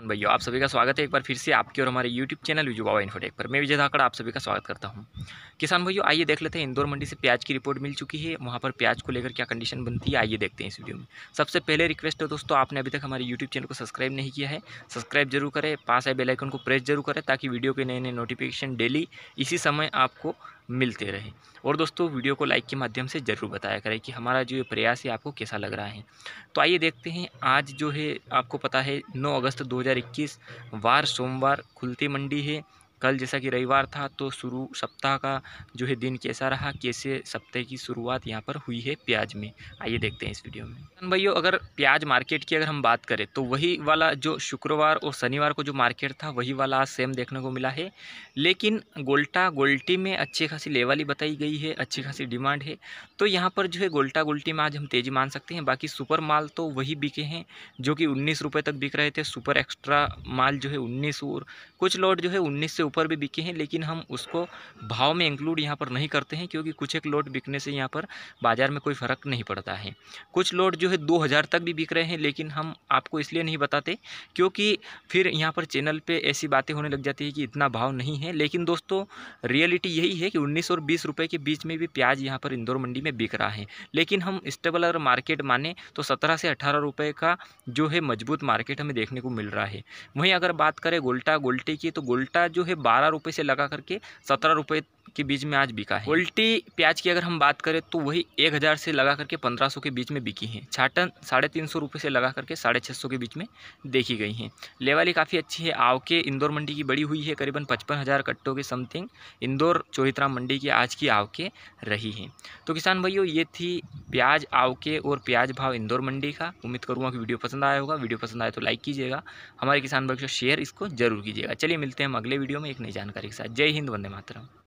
किसान भैया आप सभी का स्वागत है एक बार फिर से आपके और हमारे YouTube channel Viju Baba infotech पर मैं विजय धाकड़ आप सभी का स्वागत करता हूं किसान भाइयों आइए देख लेते हैं इंदौर मंडी से प्याज की रिपोर्ट मिल चुकी है वहां पर प्याज को लेकर क्या कंडीशन बनती है आइए देखते हैं इस वीडियो में सबसे पहले रिक्वेस्ट है दोस्तों आपने अभी तक हमारे यूट्यूब चैनल को सब्सक्राइब नहीं किया है सब्सक्राइब जरूर करें पास आए बेलाइकन को प्रेस जरूर करें ताकि वीडियो के नए नए नोटिफिकेशन डेली इसी समय आपको मिलते रहे और दोस्तों वीडियो को लाइक के माध्यम से ज़रूर बताया करें कि हमारा जो ये प्रयास है आपको कैसा लग रहा है तो आइए देखते हैं आज जो है आपको पता है 9 अगस्त 2021 वार सोमवार खुलती मंडी है कल जैसा कि रविवार था तो शुरू सप्ताह का जो है दिन कैसा रहा कैसे सप्ताह की शुरुआत यहाँ पर हुई है प्याज में आइए देखते हैं इस वीडियो में भैया अगर प्याज मार्केट की अगर हम बात करें तो वही वाला जो शुक्रवार और शनिवार को जो मार्केट था वही वाला आज सेम देखने को मिला है लेकिन गोल्टा गोल्टी में अच्छी खासी लेवल ही बताई गई है अच्छी खासी डिमांड है तो यहाँ पर जो है गोल्टा गोल्टी में आज हम तेज़ी मान सकते हैं बाकी सुपर माल तो वही बिके हैं जो कि उन्नीस रुपये तक बिक रहे थे सुपर एक्स्ट्रा माल जो है उन्नीस और कुछ लॉट जो है उन्नीस से ऊपर भी बिके हैं लेकिन हम उसको भाव में इंक्लूड यहाँ पर नहीं करते हैं क्योंकि कुछ एक लोट बिकने से यहाँ पर बाज़ार में कोई फ़र्क नहीं पड़ता है कुछ लोट जो है दो हज़ार तक भी बिक रहे हैं लेकिन हम आपको इसलिए नहीं बताते क्योंकि फिर यहाँ पर चैनल पर ऐसी बातें होने लग जाती है कि इतना भाव नहीं है लेकिन दोस्तों रियलिटी यही है कि उन्नीस और बीस रुपये के बीच में भी प्याज यहाँ पर इंदौर मंडी में बिक रहा है लेकिन हम स्टेबल अगर मार्केट माने तो सत्रह से अठारह रुपये का जो है मजबूत मार्केट हमें देखने को मिल रहा है वहीं अगर बात करें गोल्टा गोल्टे की तो गोल्टा जो है बारह रुपये से लगा करके सत्रह रुपये के बीच में आज बिका है उल्टी प्याज की अगर हम बात करें तो वही एक हज़ार से लगा करके पंद्रह सौ के बीच में बिकी हैं छाटन साढ़े तीन सौ रुपये से लगा करके साढ़े छः सौ के बीच में देखी गई हैं लेवाली काफ़ी अच्छी है आव के इंदौर मंडी की बड़ी हुई है करीबन पचपन हज़ार कट्टों के समथिंग इंदौर चोहितराम मंडी की आज की आव के रही हैं तो किसान भाइयों ये थी प्याज आव के और प्याज भाव इंदौर मंडी का उम्मीद करूँगा कि वीडियो पसंद आया होगा वीडियो पसंद आए तो लाइक कीजिएगा हमारे किसान भाई को शेयर इसको जरूर कीजिएगा चलिए मिलते हैं हम अगले वीडियो में एक नई जानकारी के साथ जय हिंद वंदे मातरम